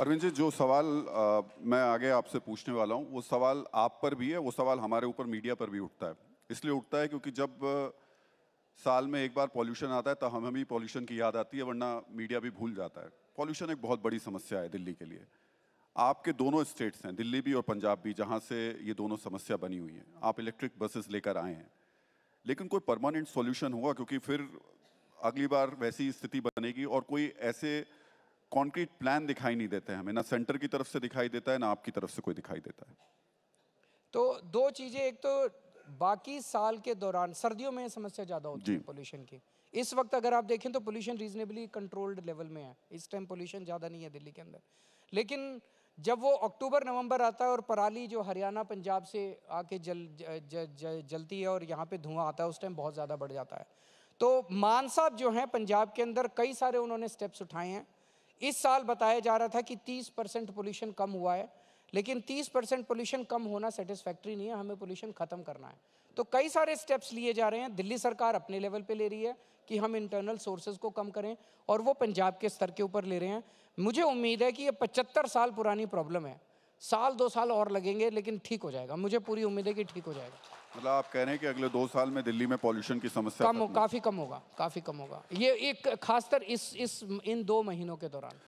अरविंद जी जो सवाल आ, मैं आगे आपसे पूछने वाला हूँ वो सवाल आप पर भी है वो सवाल हमारे ऊपर मीडिया पर भी उठता है इसलिए उठता है क्योंकि जब साल में एक बार पॉल्यूशन आता है तो हमें भी पॉल्यूशन की याद आती है वरना मीडिया भी भूल जाता है पॉल्यूशन एक बहुत बड़ी समस्या है दिल्ली के लिए आपके दोनों स्टेट्स हैं दिल्ली भी और पंजाब भी जहाँ से ये दोनों समस्या बनी हुई है आप इलेक्ट्रिक बसेस लेकर आए हैं लेकिन कोई परमानेंट सोल्यूशन होगा क्योंकि फिर अगली बार वैसी स्थिति बनेगी और कोई ऐसे कॉन्क्रीट प्लान दिखाई नहीं देते हमें ना सेंटर की तरफ से दिखाई देता है ना आपकी तरफ से कोई दिखाई देता है तो दो चीज़ें एक तो बाकी साल के दौरान सर्दियों में समस्या ज़्यादा होती है पोल्यूशन की इस वक्त अगर आप देखें तो पोल्यूशन रीजनेबली कंट्रोल्ड लेवल में है इस टाइम पोल्यूशन ज़्यादा नहीं है दिल्ली के अंदर लेकिन जब वो अक्टूबर नवंबर आता है और पराली जो हरियाणा पंजाब से आके जल ज, ज, ज, जलती है और यहाँ पे धुआं आता है उस टाइम बहुत ज़्यादा बढ़ जाता है तो मान साहब जो हैं पंजाब के अंदर कई सारे उन्होंने स्टेप्स उठाए हैं इस साल बताया जा रहा था कि 30 परसेंट पोल्यूशन कम हुआ है लेकिन 30 परसेंट पोल्यूशन कम होना सेटिस्फैक्ट्री नहीं है हमें पोल्यूशन ख़त्म करना है तो कई सारे स्टेप्स लिए जा रहे हैं दिल्ली सरकार अपने लेवल पे ले रही है कि हम इंटरनल सोर्सेज को कम करें और वो पंजाब के स्तर के ऊपर ले रहे हैं मुझे उम्मीद है कि ये पचहत्तर साल पुरानी प्रॉब्लम है साल दो साल और लगेंगे लेकिन ठीक हो जाएगा मुझे पूरी उम्मीद है कि ठीक हो जाएगा मतलब आप कह रहे हैं कि अगले दो साल में दिल्ली में पॉल्यूशन की समस्या कम काफ़ी कम होगा काफ़ी कम होगा ये एक खासकर इस इस इन दो महीनों के दौरान